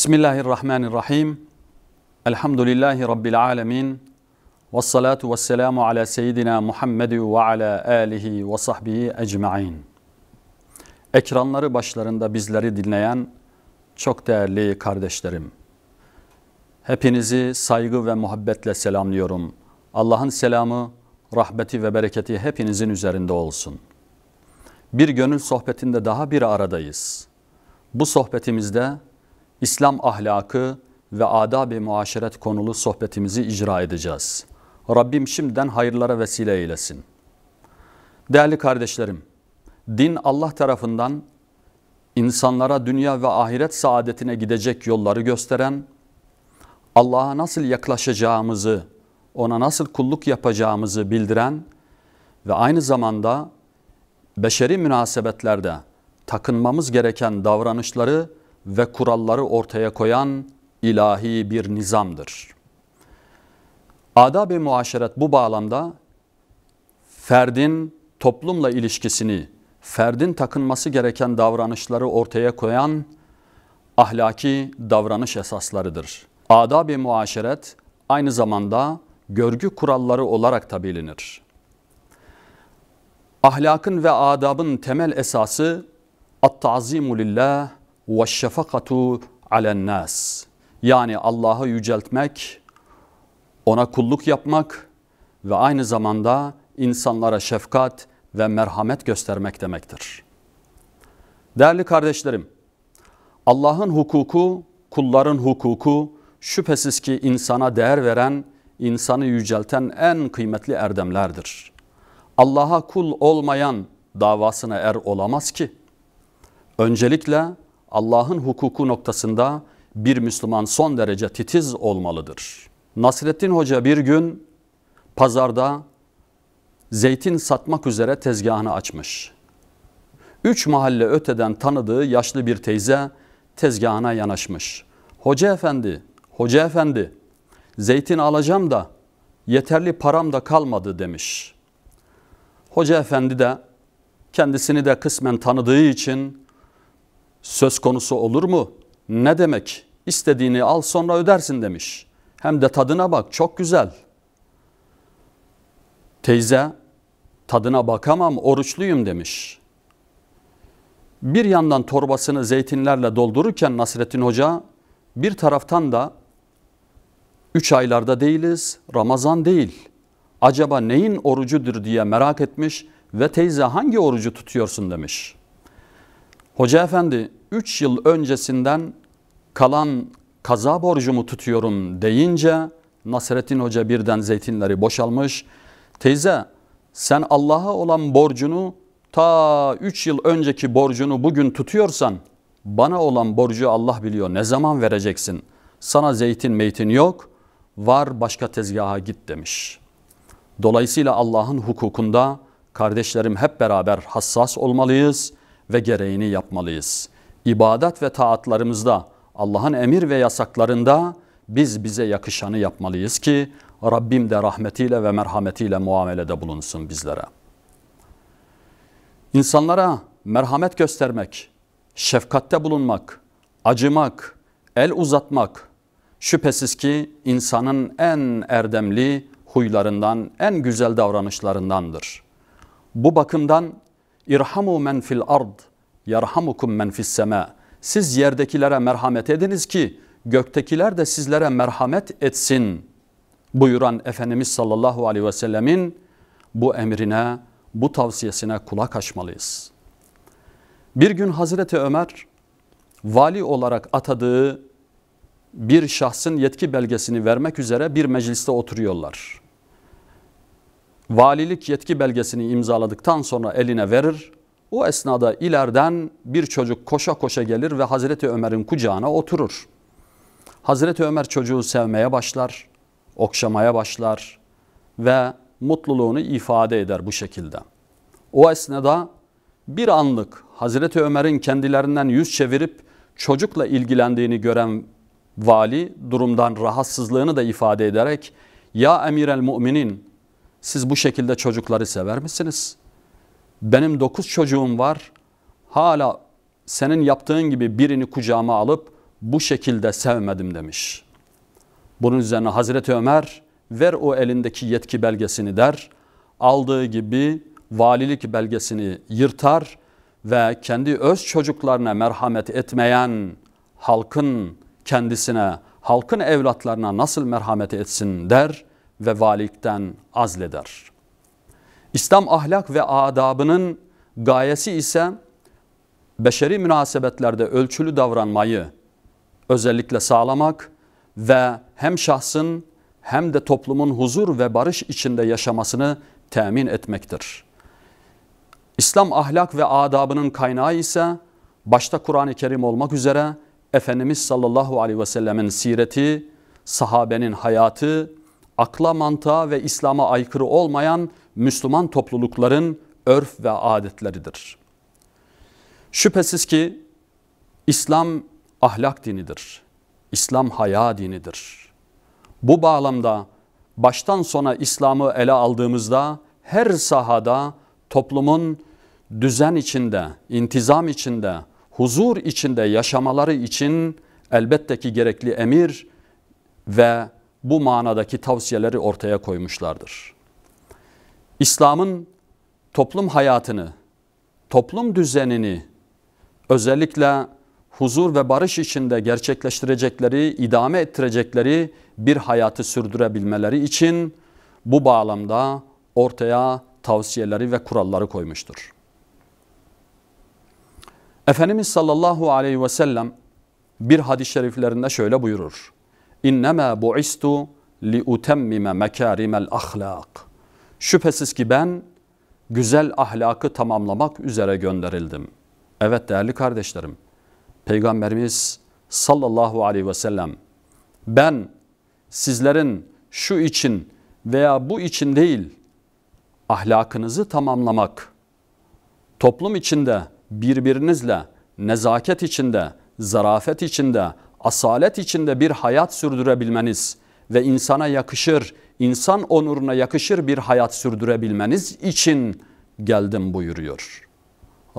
Bismillahirrahmanirrahim. Elhamdülillahi Rabbil alemin. Ve salatu ve selamu ala seyyidina Muhammedi ve ala alihi ve sahbihi ecma'in. Ekranları başlarında bizleri dinleyen çok değerli kardeşlerim. Hepinizi saygı ve muhabbetle selamlıyorum. Allah'ın selamı, rahmeti ve bereketi hepinizin üzerinde olsun. Bir gönül sohbetinde daha bir aradayız. Bu sohbetimizde İslam ahlakı ve adab-ı muaşeret konulu sohbetimizi icra edeceğiz. Rabbim şimdiden hayırlara vesile eylesin. Değerli kardeşlerim, din Allah tarafından insanlara dünya ve ahiret saadetine gidecek yolları gösteren, Allah'a nasıl yaklaşacağımızı, ona nasıl kulluk yapacağımızı bildiren ve aynı zamanda beşeri münasebetlerde takınmamız gereken davranışları ve kuralları ortaya koyan ilahi bir nizamdır. Adab-ı muaşeret bu bağlamda ferdin toplumla ilişkisini, ferdin takınması gereken davranışları ortaya koyan ahlaki davranış esaslarıdır. Adab-ı muaşeret aynı zamanda görgü kuralları olarak da bilinir. Ahlakın ve adabın temel esası at-ta'zimu lillah ve şefakatu alen nas. Yani Allah'ı yüceltmek, ona kulluk yapmak ve aynı zamanda insanlara şefkat ve merhamet göstermek demektir. Değerli kardeşlerim, Allah'ın hukuku, kulların hukuku şüphesiz ki insana değer veren, insanı yücelten en kıymetli erdemlerdir. Allah'a kul olmayan davasına er olamaz ki. Öncelikle Allah'ın hukuku noktasında bir Müslüman son derece titiz olmalıdır. Nasrettin Hoca bir gün pazarda zeytin satmak üzere tezgahını açmış. Üç mahalle öteden tanıdığı yaşlı bir teyze tezgahına yanaşmış. Hoca efendi, hoca efendi zeytin alacağım da yeterli param da kalmadı demiş. Hoca efendi de kendisini de kısmen tanıdığı için söz konusu olur mu? Ne demek? İstediğini al sonra ödersin demiş. Hem de tadına bak çok güzel. Teyze tadına bakamam oruçluyum demiş. Bir yandan torbasını zeytinlerle doldururken Nasrettin Hoca bir taraftan da üç aylarda değiliz Ramazan değil. Acaba neyin orucudur diye merak etmiş ve teyze hangi orucu tutuyorsun demiş.'' Hoca efendi 3 yıl öncesinden kalan kaza borcumu tutuyorum deyince Nasrettin Hoca birden zeytinleri boşalmış. Teyze sen Allah'a olan borcunu ta 3 yıl önceki borcunu bugün tutuyorsan bana olan borcu Allah biliyor ne zaman vereceksin? Sana zeytin meytin yok var başka tezgaha git demiş. Dolayısıyla Allah'ın hukukunda kardeşlerim hep beraber hassas olmalıyız ve gereğini yapmalıyız. İbadet ve taatlarımızda, Allah'ın emir ve yasaklarında biz bize yakışanı yapmalıyız ki Rabbim de rahmetiyle ve merhametiyle muamelede bulunsun bizlere. İnsanlara merhamet göstermek, şefkatte bulunmak, acımak, el uzatmak şüphesiz ki insanın en erdemli huylarından, en güzel davranışlarındandır. Bu bakımdan İrhamu men fil ard yerhamukum men fis sema. Siz yerdekilere merhamet ediniz ki göktekiler de sizlere merhamet etsin buyuran Efendimiz sallallahu aleyhi ve sellemin bu emrine, bu tavsiyesine kulak açmalıyız. Bir gün Hazreti Ömer vali olarak atadığı bir şahsın yetki belgesini vermek üzere bir mecliste oturuyorlar valilik yetki belgesini imzaladıktan sonra eline verir. O esnada ilerden bir çocuk koşa koşa gelir ve Hazreti Ömer'in kucağına oturur. Hazreti Ömer çocuğu sevmeye başlar, okşamaya başlar ve mutluluğunu ifade eder bu şekilde. O esnada bir anlık Hazreti Ömer'in kendilerinden yüz çevirip çocukla ilgilendiğini gören vali durumdan rahatsızlığını da ifade ederek ya Emir el müminin siz bu şekilde çocukları sever misiniz? Benim dokuz çocuğum var. Hala senin yaptığın gibi birini kucağıma alıp bu şekilde sevmedim demiş. Bunun üzerine Hazreti Ömer ver o elindeki yetki belgesini der. Aldığı gibi valilik belgesini yırtar ve kendi öz çocuklarına merhamet etmeyen halkın kendisine, halkın evlatlarına nasıl merhamet etsin der ve valilikten azleder. İslam ahlak ve adabının gayesi ise beşeri münasebetlerde ölçülü davranmayı özellikle sağlamak ve hem şahsın hem de toplumun huzur ve barış içinde yaşamasını temin etmektir. İslam ahlak ve adabının kaynağı ise başta Kur'an-ı Kerim olmak üzere Efendimiz sallallahu aleyhi ve sellemin sireti, sahabenin hayatı akla mantığa ve İslam'a aykırı olmayan Müslüman toplulukların örf ve adetleridir. Şüphesiz ki İslam ahlak dinidir. İslam haya dinidir. Bu bağlamda baştan sona İslam'ı ele aldığımızda her sahada toplumun düzen içinde, intizam içinde, huzur içinde yaşamaları için elbette ki gerekli emir ve bu manadaki tavsiyeleri ortaya koymuşlardır. İslam'ın toplum hayatını, toplum düzenini özellikle huzur ve barış içinde gerçekleştirecekleri, idame ettirecekleri bir hayatı sürdürebilmeleri için bu bağlamda ortaya tavsiyeleri ve kuralları koymuştur. Efendimiz sallallahu aleyhi ve sellem bir hadis-i şeriflerinde şöyle buyurur. İnnemâ bu'istu liutemmime mekârimel ahlak. Şüphesiz ki ben güzel ahlakı tamamlamak üzere gönderildim. Evet değerli kardeşlerim, Peygamberimiz sallallahu aleyhi ve sellem ben sizlerin şu için veya bu için değil ahlakınızı tamamlamak, toplum içinde birbirinizle nezaket içinde, zarafet içinde, asalet içinde bir hayat sürdürebilmeniz ve insana yakışır, insan onuruna yakışır bir hayat sürdürebilmeniz için geldim buyuruyor.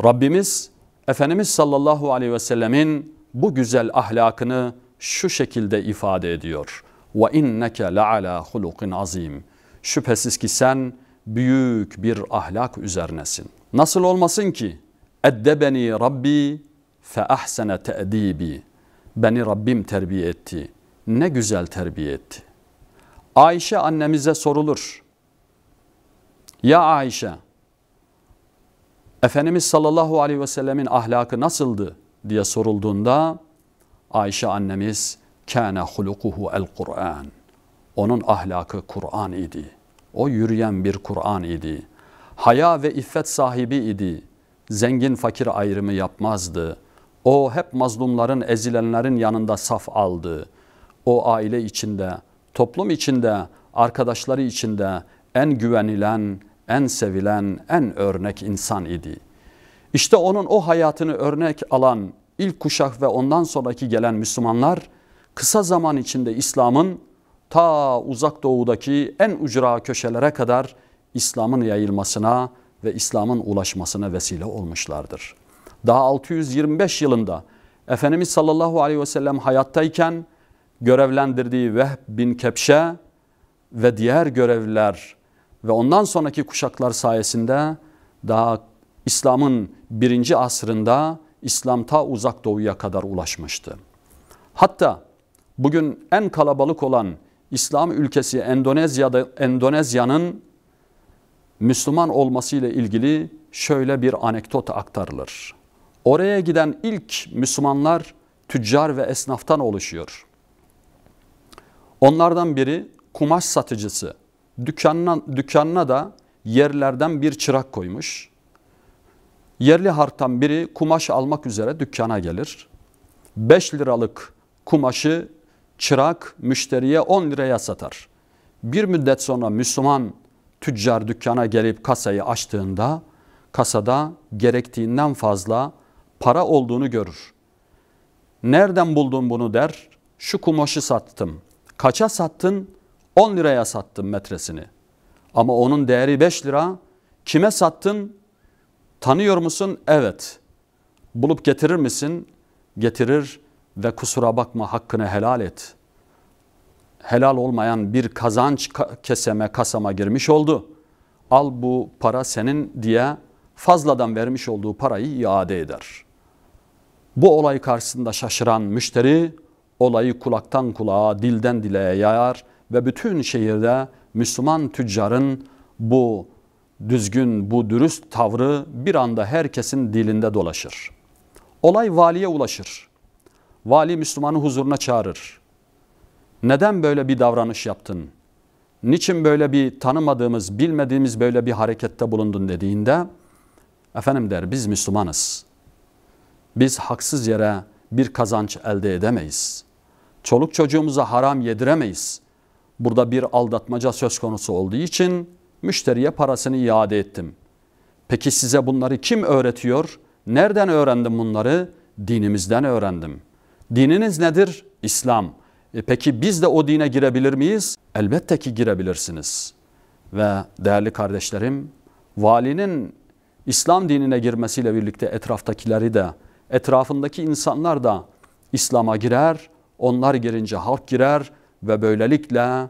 Rabbimiz Efendimiz sallallahu aleyhi ve sellemin bu güzel ahlakını şu şekilde ifade ediyor. Ve inneke ala hulukin azim. Şüphesiz ki sen büyük bir ahlak üzernesin. Nasıl olmasın ki? Eddebeni Rabbi fe ahsene te'dibi. Beni Rabbim terbiye etti. Ne güzel terbiye etti. Ayşe annemize sorulur. Ya Ayşe, Efendimiz sallallahu aleyhi ve sellemin ahlakı nasıldı diye sorulduğunda Ayşe annemiz kâne hulukuhu el Kur'an. Onun ahlakı Kur'an idi. O yürüyen bir Kur'an idi. Haya ve iffet sahibi idi. Zengin fakir ayrımı yapmazdı.'' O hep mazlumların, ezilenlerin yanında saf aldı. O aile içinde, toplum içinde, arkadaşları içinde en güvenilen, en sevilen, en örnek insan idi. İşte onun o hayatını örnek alan ilk kuşak ve ondan sonraki gelen Müslümanlar kısa zaman içinde İslam'ın ta uzak doğudaki en ucra köşelere kadar İslam'ın yayılmasına ve İslam'ın ulaşmasına vesile olmuşlardır daha 625 yılında Efendimiz sallallahu aleyhi ve sellem hayattayken görevlendirdiği Vehb bin Kepşe ve diğer görevliler ve ondan sonraki kuşaklar sayesinde daha İslam'ın birinci asrında İslam ta uzak doğuya kadar ulaşmıştı. Hatta bugün en kalabalık olan İslam ülkesi Endonezya'da Endonezya'nın Müslüman olması ile ilgili şöyle bir anekdot aktarılır. Oraya giden ilk Müslümanlar tüccar ve esnaftan oluşuyor. Onlardan biri kumaş satıcısı. Dükkanına, dükkanına da yerlerden bir çırak koymuş. Yerli harptan biri kumaş almak üzere dükkana gelir. 5 liralık kumaşı çırak müşteriye 10 liraya satar. Bir müddet sonra Müslüman tüccar dükkana gelip kasayı açtığında kasada gerektiğinden fazla para olduğunu görür. Nereden buldun bunu der. Şu kumaşı sattım. Kaça sattın? 10 liraya sattım metresini. Ama onun değeri 5 lira. Kime sattın? Tanıyor musun? Evet. Bulup getirir misin? Getirir ve kusura bakma hakkını helal et. Helal olmayan bir kazanç keseme kasama girmiş oldu. Al bu para senin diye fazladan vermiş olduğu parayı iade eder.'' Bu olay karşısında şaşıran müşteri olayı kulaktan kulağa, dilden dile yayar ve bütün şehirde Müslüman tüccarın bu düzgün, bu dürüst tavrı bir anda herkesin dilinde dolaşır. Olay valiye ulaşır. Vali Müslümanı huzuruna çağırır. Neden böyle bir davranış yaptın? Niçin böyle bir tanımadığımız, bilmediğimiz böyle bir harekette bulundun dediğinde efendim der biz Müslümanız biz haksız yere bir kazanç elde edemeyiz. Çoluk çocuğumuza haram yediremeyiz. Burada bir aldatmaca söz konusu olduğu için müşteriye parasını iade ettim. Peki size bunları kim öğretiyor? Nereden öğrendim bunları? Dinimizden öğrendim. Dininiz nedir? İslam. E peki biz de o dine girebilir miyiz? Elbette ki girebilirsiniz. Ve değerli kardeşlerim, valinin İslam dinine girmesiyle birlikte etraftakileri de Etrafındaki insanlar da İslam'a girer, onlar girince halk girer ve böylelikle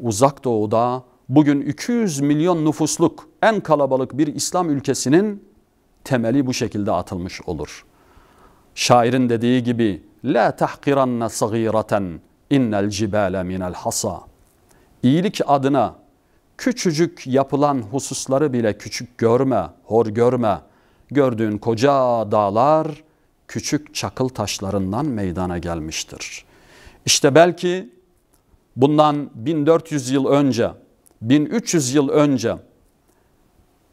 uzak doğuda bugün 200 milyon nüfusluk en kalabalık bir İslam ülkesinin temeli bu şekilde atılmış olur. Şairin dediği gibi la tahqiranna sagiratan innel cibale minel hasa. İyilik adına küçücük yapılan hususları bile küçük görme, hor görme. Gördüğün koca dağlar küçük çakıl taşlarından meydana gelmiştir. İşte belki bundan 1400 yıl önce, 1300 yıl önce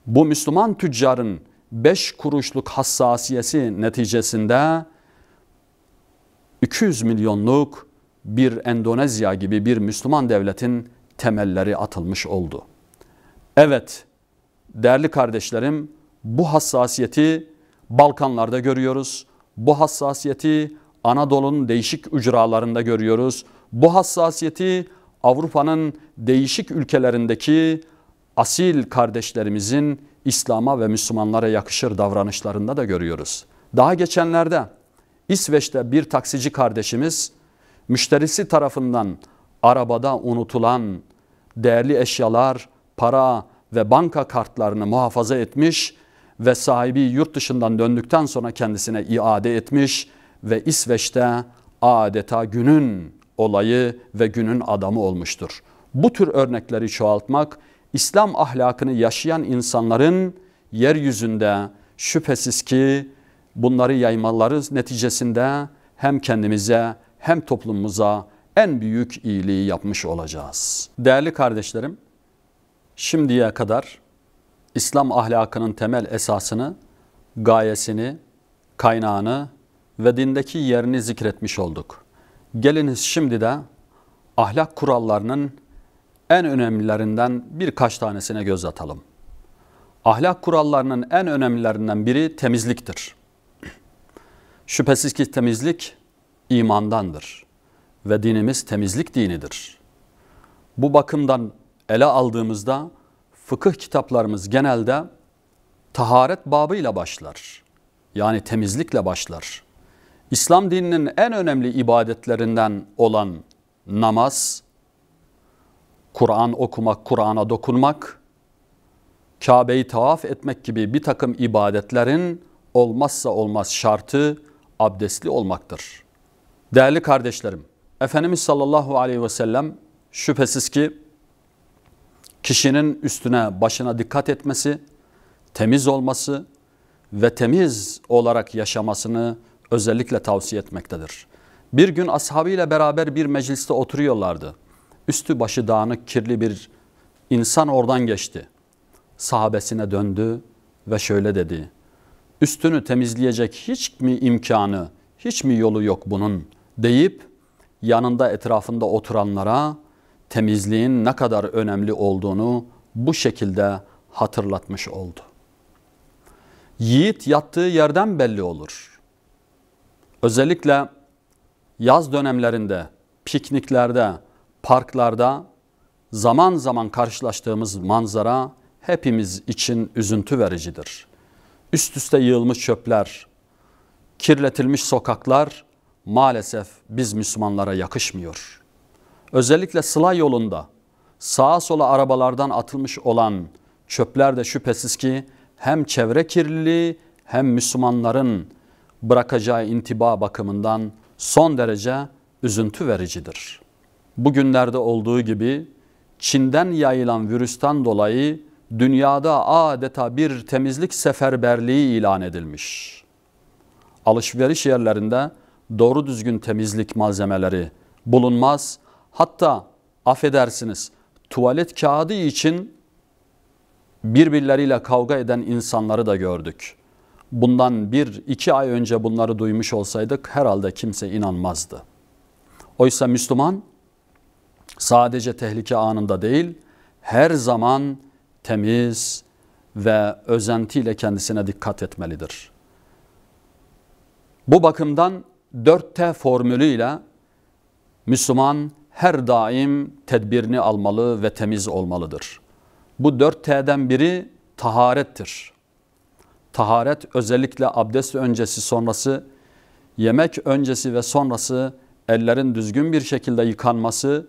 bu Müslüman tüccarın beş kuruşluk hassasiyesi neticesinde 200 milyonluk bir Endonezya gibi bir Müslüman devletin temelleri atılmış oldu. Evet değerli kardeşlerim bu hassasiyeti Balkanlarda görüyoruz, bu hassasiyeti Anadolu'nun değişik ücralarında görüyoruz. Bu hassasiyeti Avrupa'nın değişik ülkelerindeki asil kardeşlerimizin İslam'a ve Müslümanlara yakışır davranışlarında da görüyoruz. Daha geçenlerde İsveç'te bir taksici kardeşimiz müşterisi tarafından arabada unutulan değerli eşyalar, para ve banka kartlarını muhafaza etmiş ve sahibi yurt dışından döndükten sonra kendisine iade etmiş ve İsveç'te adeta günün olayı ve günün adamı olmuştur. Bu tür örnekleri çoğaltmak İslam ahlakını yaşayan insanların yeryüzünde şüphesiz ki bunları yaymaları neticesinde hem kendimize hem toplumumuza en büyük iyiliği yapmış olacağız. Değerli kardeşlerim, şimdiye kadar İslam ahlakının temel esasını, gayesini, kaynağını ve dindeki yerini zikretmiş olduk. Geliniz şimdi de ahlak kurallarının en önemlilerinden birkaç tanesine göz atalım. Ahlak kurallarının en önemlilerinden biri temizliktir. Şüphesiz ki temizlik imandandır ve dinimiz temizlik dinidir. Bu bakımdan ele aldığımızda fıkıh kitaplarımız genelde taharet babıyla başlar. Yani temizlikle başlar. İslam dininin en önemli ibadetlerinden olan namaz, Kur'an okumak, Kur'an'a dokunmak, Kabe'yi tavaf etmek gibi bir takım ibadetlerin olmazsa olmaz şartı abdestli olmaktır. Değerli kardeşlerim, Efendimiz sallallahu aleyhi ve sellem şüphesiz ki kişinin üstüne başına dikkat etmesi, temiz olması ve temiz olarak yaşamasını özellikle tavsiye etmektedir. Bir gün ashabıyla beraber bir mecliste oturuyorlardı. Üstü başı dağınık kirli bir insan oradan geçti. Sahabesine döndü ve şöyle dedi. Üstünü temizleyecek hiç mi imkanı, hiç mi yolu yok bunun deyip yanında etrafında oturanlara temizliğin ne kadar önemli olduğunu bu şekilde hatırlatmış oldu. Yiğit yattığı yerden belli olur. Özellikle yaz dönemlerinde, pikniklerde, parklarda zaman zaman karşılaştığımız manzara hepimiz için üzüntü vericidir. Üst üste yığılmış çöpler, kirletilmiş sokaklar maalesef biz Müslümanlara yakışmıyor özellikle sıla yolunda sağa sola arabalardan atılmış olan çöpler de şüphesiz ki hem çevre kirliliği hem Müslümanların bırakacağı intiba bakımından son derece üzüntü vericidir. Bugünlerde olduğu gibi Çin'den yayılan virüsten dolayı dünyada adeta bir temizlik seferberliği ilan edilmiş. Alışveriş yerlerinde doğru düzgün temizlik malzemeleri bulunmaz Hatta affedersiniz tuvalet kağıdı için birbirleriyle kavga eden insanları da gördük. Bundan bir iki ay önce bunları duymuş olsaydık herhalde kimse inanmazdı. Oysa Müslüman sadece tehlike anında değil her zaman temiz ve özentiyle kendisine dikkat etmelidir. Bu bakımdan 4T formülüyle Müslüman her daim tedbirini almalı ve temiz olmalıdır. Bu dört T'den biri taharettir. Taharet özellikle abdest öncesi sonrası, yemek öncesi ve sonrası ellerin düzgün bir şekilde yıkanması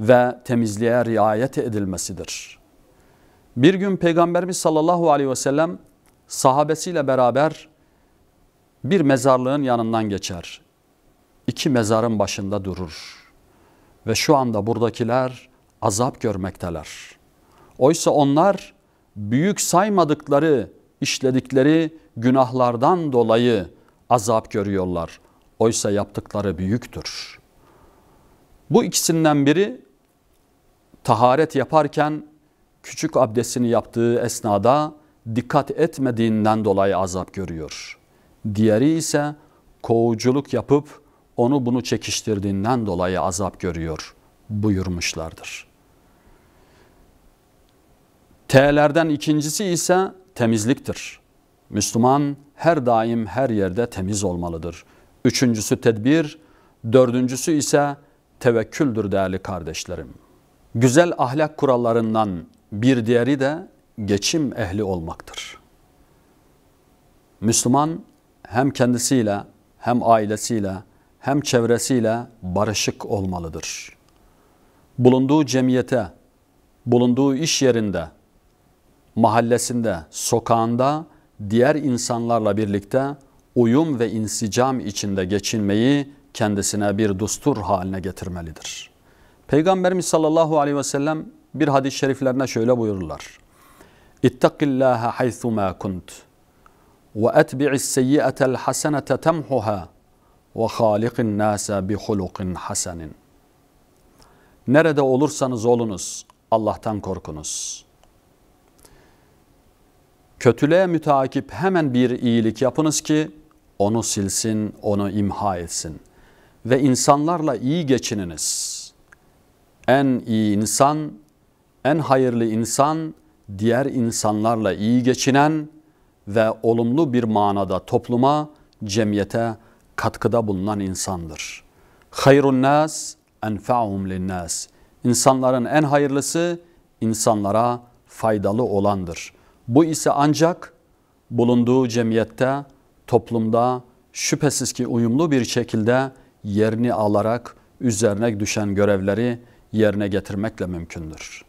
ve temizliğe riayet edilmesidir. Bir gün Peygamberimiz sallallahu aleyhi ve sellem sahabesiyle beraber bir mezarlığın yanından geçer. İki mezarın başında durur ve şu anda buradakiler azap görmekteler. Oysa onlar büyük saymadıkları, işledikleri günahlardan dolayı azap görüyorlar. Oysa yaptıkları büyüktür. Bu ikisinden biri taharet yaparken küçük abdestini yaptığı esnada dikkat etmediğinden dolayı azap görüyor. Diğeri ise kovuculuk yapıp onu bunu çekiştirdiğinden dolayı azap görüyor buyurmuşlardır. T'lerden ikincisi ise temizliktir. Müslüman her daim her yerde temiz olmalıdır. Üçüncüsü tedbir, dördüncüsü ise tevekküldür değerli kardeşlerim. Güzel ahlak kurallarından bir diğeri de geçim ehli olmaktır. Müslüman hem kendisiyle hem ailesiyle hem çevresiyle barışık olmalıdır. Bulunduğu cemiyete, bulunduğu iş yerinde, mahallesinde, sokağında diğer insanlarla birlikte uyum ve insicam içinde geçinmeyi kendisine bir dustur haline getirmelidir. Peygamberimiz sallallahu aleyhi ve sellem bir hadis-i şeriflerine şöyle buyururlar. İttakillâhe haythumâ kunt ve etbi'is seyyiatel hasenete temhuhâ ve halikin nase bi hulukin hasenin. Nerede olursanız olunuz Allah'tan korkunuz. Kötülüğe mütakip hemen bir iyilik yapınız ki onu silsin, onu imha etsin. Ve insanlarla iyi geçininiz. En iyi insan, en hayırlı insan, diğer insanlarla iyi geçinen ve olumlu bir manada topluma, cemiyete katkıda bulunan insandır. Hayrun nas enfa'uhum linnas. İnsanların en hayırlısı insanlara faydalı olandır. Bu ise ancak bulunduğu cemiyette, toplumda şüphesiz ki uyumlu bir şekilde yerini alarak üzerine düşen görevleri yerine getirmekle mümkündür.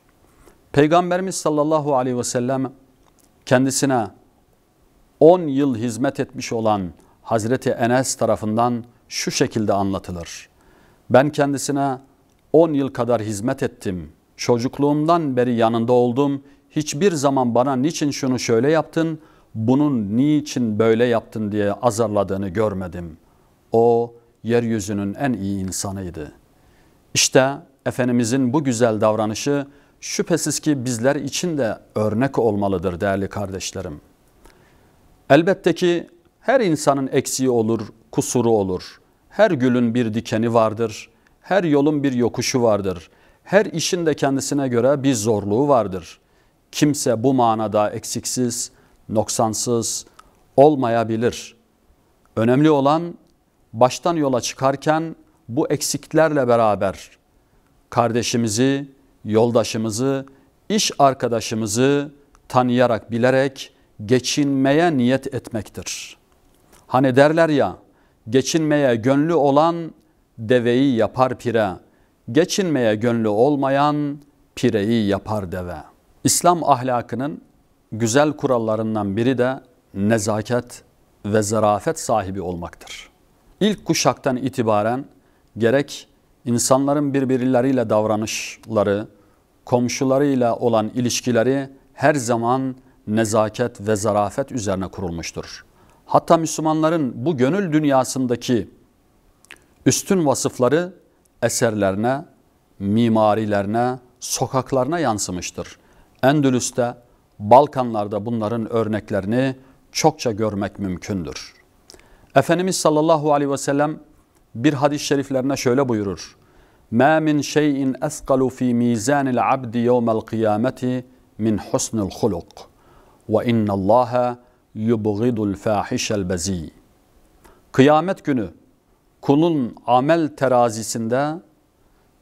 Peygamberimiz sallallahu aleyhi ve sellem kendisine 10 yıl hizmet etmiş olan Hazreti Enes tarafından şu şekilde anlatılır. Ben kendisine 10 yıl kadar hizmet ettim. Çocukluğumdan beri yanında oldum. Hiçbir zaman bana niçin şunu şöyle yaptın, bunun niçin böyle yaptın diye azarladığını görmedim. O yeryüzünün en iyi insanıydı. İşte Efendimizin bu güzel davranışı şüphesiz ki bizler için de örnek olmalıdır değerli kardeşlerim. Elbette ki her insanın eksiği olur, kusuru olur. Her gülün bir dikeni vardır. Her yolun bir yokuşu vardır. Her işin de kendisine göre bir zorluğu vardır. Kimse bu manada eksiksiz, noksansız olmayabilir. Önemli olan baştan yola çıkarken bu eksiklerle beraber kardeşimizi, yoldaşımızı, iş arkadaşımızı tanıyarak bilerek geçinmeye niyet etmektir. Hani derler ya geçinmeye gönlü olan deveyi yapar pire, geçinmeye gönlü olmayan pireyi yapar deve. İslam ahlakının güzel kurallarından biri de nezaket ve zarafet sahibi olmaktır. İlk kuşaktan itibaren gerek insanların birbirleriyle davranışları, komşularıyla olan ilişkileri her zaman nezaket ve zarafet üzerine kurulmuştur. Hatta Müslümanların bu gönül dünyasındaki üstün vasıfları eserlerine, mimarilerine, sokaklarına yansımıştır. Endülüs'te, Balkanlarda bunların örneklerini çokça görmek mümkündür. Efendimiz sallallahu aleyhi ve sellem bir hadis-i şeriflerine şöyle buyurur. مَا مِنْ شَيْءٍ أَثْقَلُ ف۪ي مِيزَانِ الْعَبْدِ يَوْمَ الْقِيَامَةِ min husnul huluk ve innallaha yubghidul fahişel bezi. Kıyamet günü kulun amel terazisinde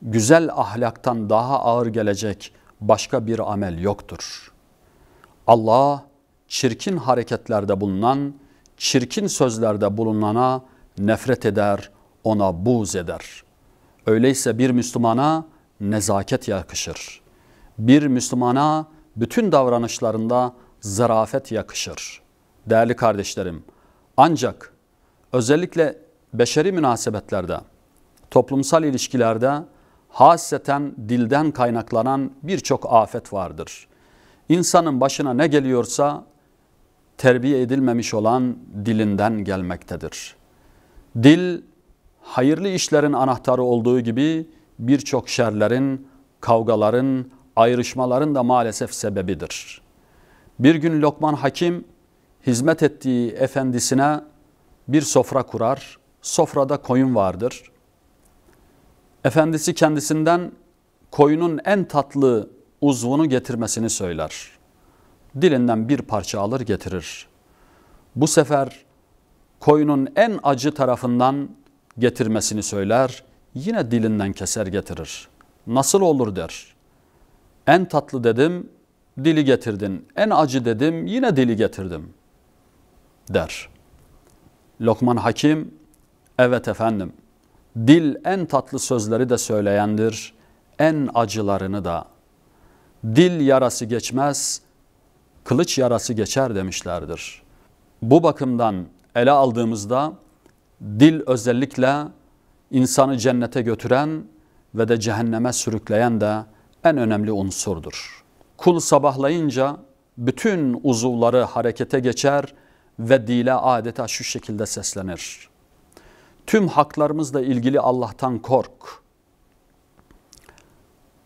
güzel ahlaktan daha ağır gelecek başka bir amel yoktur. Allah çirkin hareketlerde bulunan, çirkin sözlerde bulunana nefret eder, ona buğz eder. Öyleyse bir Müslümana nezaket yakışır. Bir Müslümana bütün davranışlarında zarafet yakışır.'' değerli kardeşlerim. Ancak özellikle beşeri münasebetlerde, toplumsal ilişkilerde haseten dilden kaynaklanan birçok afet vardır. İnsanın başına ne geliyorsa terbiye edilmemiş olan dilinden gelmektedir. Dil hayırlı işlerin anahtarı olduğu gibi birçok şerlerin, kavgaların, ayrışmaların da maalesef sebebidir. Bir gün Lokman Hakim hizmet ettiği efendisine bir sofra kurar. Sofrada koyun vardır. Efendisi kendisinden koyunun en tatlı uzvunu getirmesini söyler. Dilinden bir parça alır getirir. Bu sefer koyunun en acı tarafından getirmesini söyler. Yine dilinden keser getirir. Nasıl olur der. En tatlı dedim, dili getirdin. En acı dedim, yine dili getirdim.'' der. Lokman Hakim, evet efendim, dil en tatlı sözleri de söyleyendir, en acılarını da. Dil yarası geçmez, kılıç yarası geçer demişlerdir. Bu bakımdan ele aldığımızda dil özellikle insanı cennete götüren ve de cehenneme sürükleyen de en önemli unsurdur. Kul sabahlayınca bütün uzuvları harekete geçer ve dile adeta şu şekilde seslenir. Tüm haklarımızla ilgili Allah'tan kork.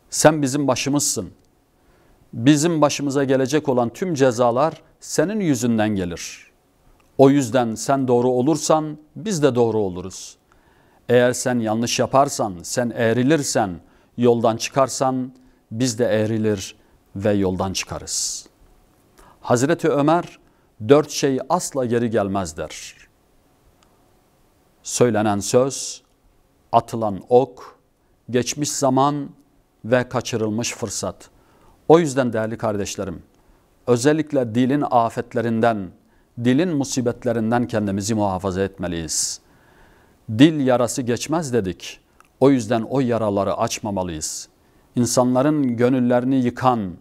Sen bizim başımızsın. Bizim başımıza gelecek olan tüm cezalar senin yüzünden gelir. O yüzden sen doğru olursan biz de doğru oluruz. Eğer sen yanlış yaparsan, sen eğrilirsen, yoldan çıkarsan biz de eğrilir ve yoldan çıkarız. Hazreti Ömer dört şey asla geri gelmez der. Söylenen söz, atılan ok, geçmiş zaman ve kaçırılmış fırsat. O yüzden değerli kardeşlerim, özellikle dilin afetlerinden, dilin musibetlerinden kendimizi muhafaza etmeliyiz. Dil yarası geçmez dedik. O yüzden o yaraları açmamalıyız. İnsanların gönüllerini yıkan,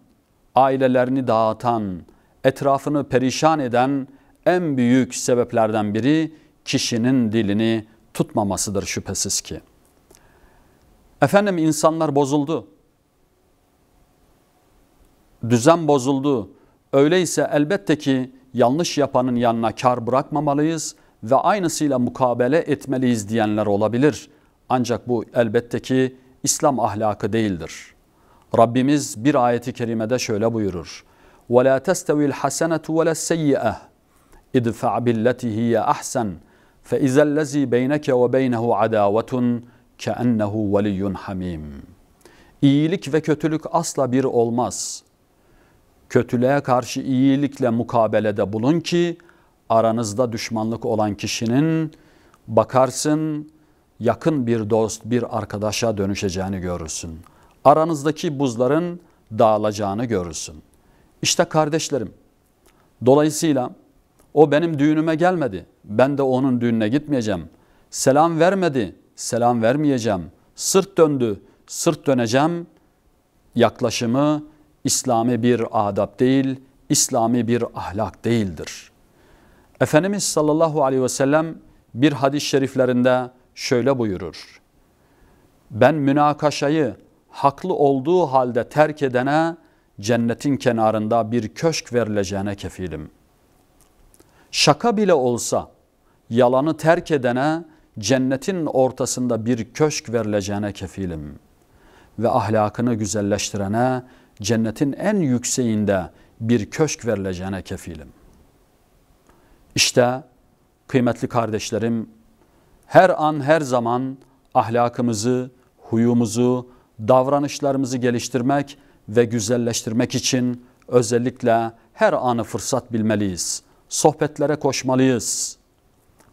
ailelerini dağıtan, etrafını perişan eden en büyük sebeplerden biri kişinin dilini tutmamasıdır şüphesiz ki. Efendim insanlar bozuldu. Düzen bozuldu. Öyleyse elbette ki yanlış yapanın yanına kar bırakmamalıyız ve aynısıyla mukabele etmeliyiz diyenler olabilir. Ancak bu elbette ki İslam ahlakı değildir. Rabbimiz bir ayeti kerimede şöyle buyurur. وَلَا تَسْتَوِي الْحَسَنَةُ وَلَا السَّيِّئَةُ اِدْفَعْ بِالَّتِي هِيَ اَحْسَنُ فَاِذَا الَّذ۪ي بَيْنَكَ وَبَيْنَهُ عَدَاوَةٌ كَأَنَّهُ وَلِيٌّ حَمِيمٌ İyilik ve kötülük asla bir olmaz. Kötülüğe karşı iyilikle mukabelede bulun ki aranızda düşmanlık olan kişinin bakarsın yakın bir dost, bir arkadaşa dönüşeceğini görürsün. Aranızdaki buzların dağılacağını görürsün. İşte kardeşlerim. Dolayısıyla o benim düğünüme gelmedi. Ben de onun düğününe gitmeyeceğim. Selam vermedi. Selam vermeyeceğim. Sırt döndü. Sırt döneceğim. Yaklaşımı İslami bir adab değil, İslami bir ahlak değildir. Efendimiz sallallahu aleyhi ve sellem bir hadis-i şeriflerinde şöyle buyurur. Ben münakaşayı haklı olduğu halde terk edene cennetin kenarında bir köşk verileceğine kefilim. Şaka bile olsa yalanı terk edene cennetin ortasında bir köşk verileceğine kefilim. Ve ahlakını güzelleştirene cennetin en yükseğinde bir köşk verileceğine kefilim. İşte kıymetli kardeşlerim her an her zaman ahlakımızı, huyumuzu, davranışlarımızı geliştirmek ve güzelleştirmek için özellikle her anı fırsat bilmeliyiz. Sohbetlere koşmalıyız.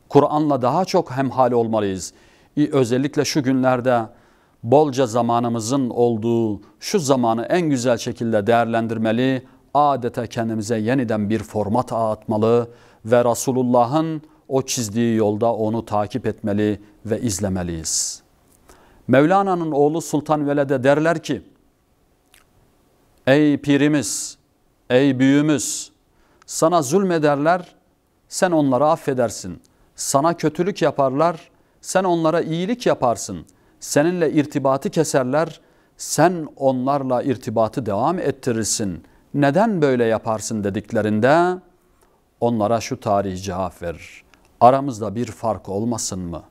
Kur'an'la daha çok hemhal olmalıyız. Özellikle şu günlerde bolca zamanımızın olduğu şu zamanı en güzel şekilde değerlendirmeli, adeta kendimize yeniden bir format atmalı ve Resulullah'ın o çizdiği yolda onu takip etmeli ve izlemeliyiz. Mevlana'nın oğlu Sultan Veled'e derler ki, Ey pirimiz, ey büyümüz, sana zulmederler, sen onları affedersin. Sana kötülük yaparlar, sen onlara iyilik yaparsın. Seninle irtibatı keserler, sen onlarla irtibatı devam ettirirsin. Neden böyle yaparsın dediklerinde onlara şu tarihi cevap verir. Aramızda bir fark olmasın mı?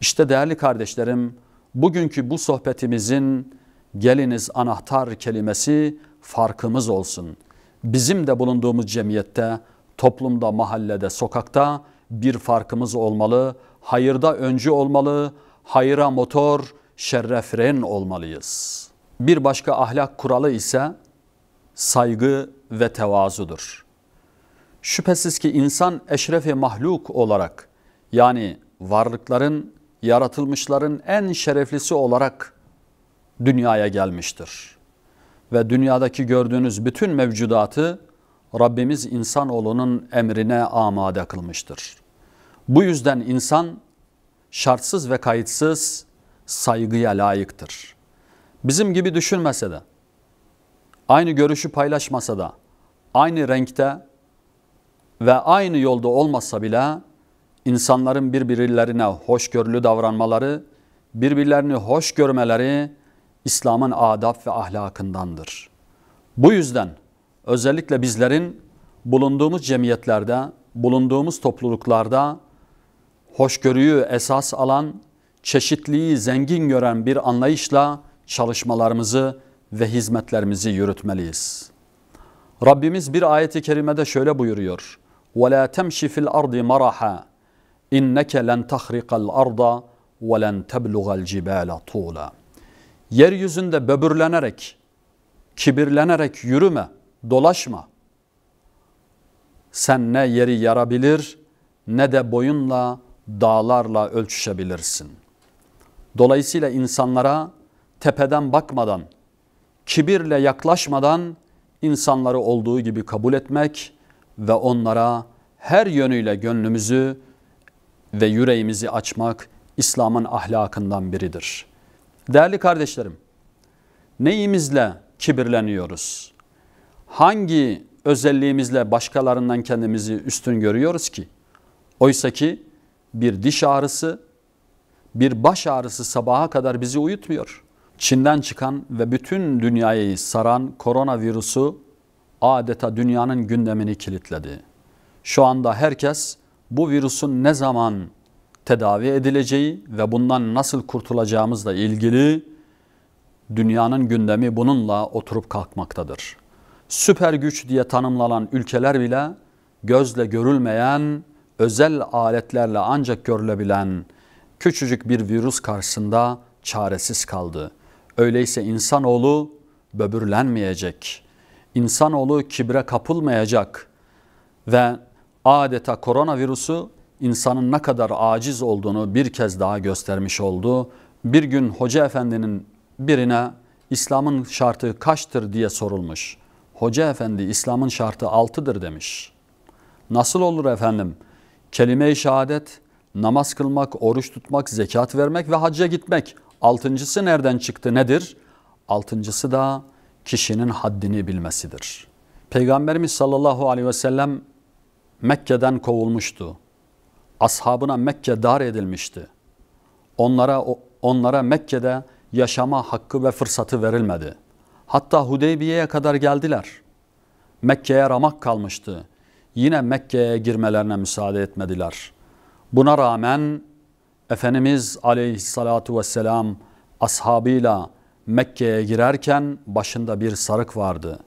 İşte değerli kardeşlerim, bugünkü bu sohbetimizin geliniz anahtar kelimesi farkımız olsun. Bizim de bulunduğumuz cemiyette, toplumda, mahallede, sokakta bir farkımız olmalı. Hayırda öncü olmalı, hayıra motor, şerre fren olmalıyız. Bir başka ahlak kuralı ise saygı ve tevazudur. Şüphesiz ki insan eşrefi mahluk olarak yani varlıkların, yaratılmışların en şereflisi olarak dünyaya gelmiştir. Ve dünyadaki gördüğünüz bütün mevcudatı Rabbimiz insanoğlunun emrine amade kılmıştır. Bu yüzden insan şartsız ve kayıtsız saygıya layıktır. Bizim gibi düşünmese de, aynı görüşü paylaşmasa da, aynı renkte ve aynı yolda olmasa bile insanların birbirlerine hoşgörülü davranmaları, birbirlerini hoş görmeleri İslam'ın adab ve ahlakındandır. Bu yüzden özellikle bizlerin bulunduğumuz cemiyetlerde, bulunduğumuz topluluklarda hoşgörüyü esas alan, çeşitliği zengin gören bir anlayışla çalışmalarımızı ve hizmetlerimizi yürütmeliyiz. Rabbimiz bir ayeti kerimede şöyle buyuruyor. وَلَا تَمْشِ فِي الْأَرْضِ مَرَحًا اِنَّكَ لَنْ تَخْرِقَ الْأَرْضَ وَلَنْ تَبْلُغَ الْجِبَالَ طُولًا Yeryüzünde böbürlenerek, kibirlenerek yürüme, dolaşma. Sen ne yeri yarabilir ne de boyunla, dağlarla ölçüşebilirsin. Dolayısıyla insanlara tepeden bakmadan, kibirle yaklaşmadan insanları olduğu gibi kabul etmek ve onlara her yönüyle gönlümüzü ve yüreğimizi açmak İslam'ın ahlakından biridir.'' Değerli kardeşlerim, neyimizle kibirleniyoruz? Hangi özelliğimizle başkalarından kendimizi üstün görüyoruz ki? Oysa ki bir diş ağrısı, bir baş ağrısı sabaha kadar bizi uyutmuyor. Çin'den çıkan ve bütün dünyayı saran koronavirüsü adeta dünyanın gündemini kilitledi. Şu anda herkes bu virüsün ne zaman tedavi edileceği ve bundan nasıl kurtulacağımızla ilgili dünyanın gündemi bununla oturup kalkmaktadır. Süper güç diye tanımlanan ülkeler bile gözle görülmeyen, özel aletlerle ancak görülebilen küçücük bir virüs karşısında çaresiz kaldı. Öyleyse insanoğlu böbürlenmeyecek. İnsanoğlu kibre kapılmayacak ve adeta koronavirüsü insanın ne kadar aciz olduğunu bir kez daha göstermiş oldu. Bir gün Hoca Efendi'nin birine İslam'ın şartı kaçtır diye sorulmuş. Hoca Efendi İslam'ın şartı altıdır demiş. Nasıl olur efendim? Kelime-i şehadet, namaz kılmak, oruç tutmak, zekat vermek ve hacca gitmek. Altıncısı nereden çıktı nedir? Altıncısı da kişinin haddini bilmesidir. Peygamberimiz sallallahu aleyhi ve sellem Mekke'den kovulmuştu ashabına Mekke dar edilmişti. Onlara onlara Mekke'de yaşama hakkı ve fırsatı verilmedi. Hatta Hudeybiye'ye kadar geldiler. Mekke'ye ramak kalmıştı. Yine Mekke'ye girmelerine müsaade etmediler. Buna rağmen Efendimiz aleyhissalatu vesselam ashabıyla Mekke'ye girerken başında bir sarık vardı.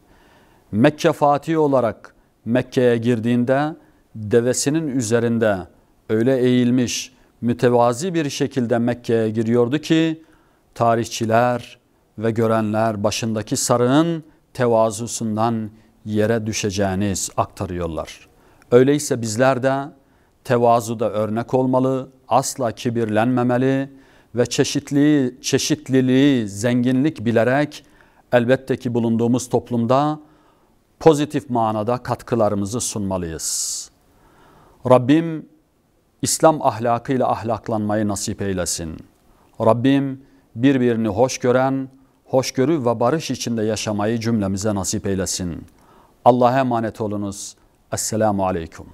Mekke Fatihi olarak Mekke'ye girdiğinde devesinin üzerinde öyle eğilmiş, mütevazi bir şekilde Mekke'ye giriyordu ki tarihçiler ve görenler başındaki sarığın tevazusundan yere düşeceğiniz aktarıyorlar. Öyleyse bizler de tevazuda örnek olmalı, asla kibirlenmemeli ve çeşitli çeşitliliği, zenginlik bilerek elbette ki bulunduğumuz toplumda pozitif manada katkılarımızı sunmalıyız. Rabbim İslam ahlakıyla ahlaklanmayı nasip eylesin. Rabbim birbirini hoş gören, hoşgörü ve barış içinde yaşamayı cümlemize nasip eylesin. Allah'a emanet olunuz. Esselamu Aleyküm.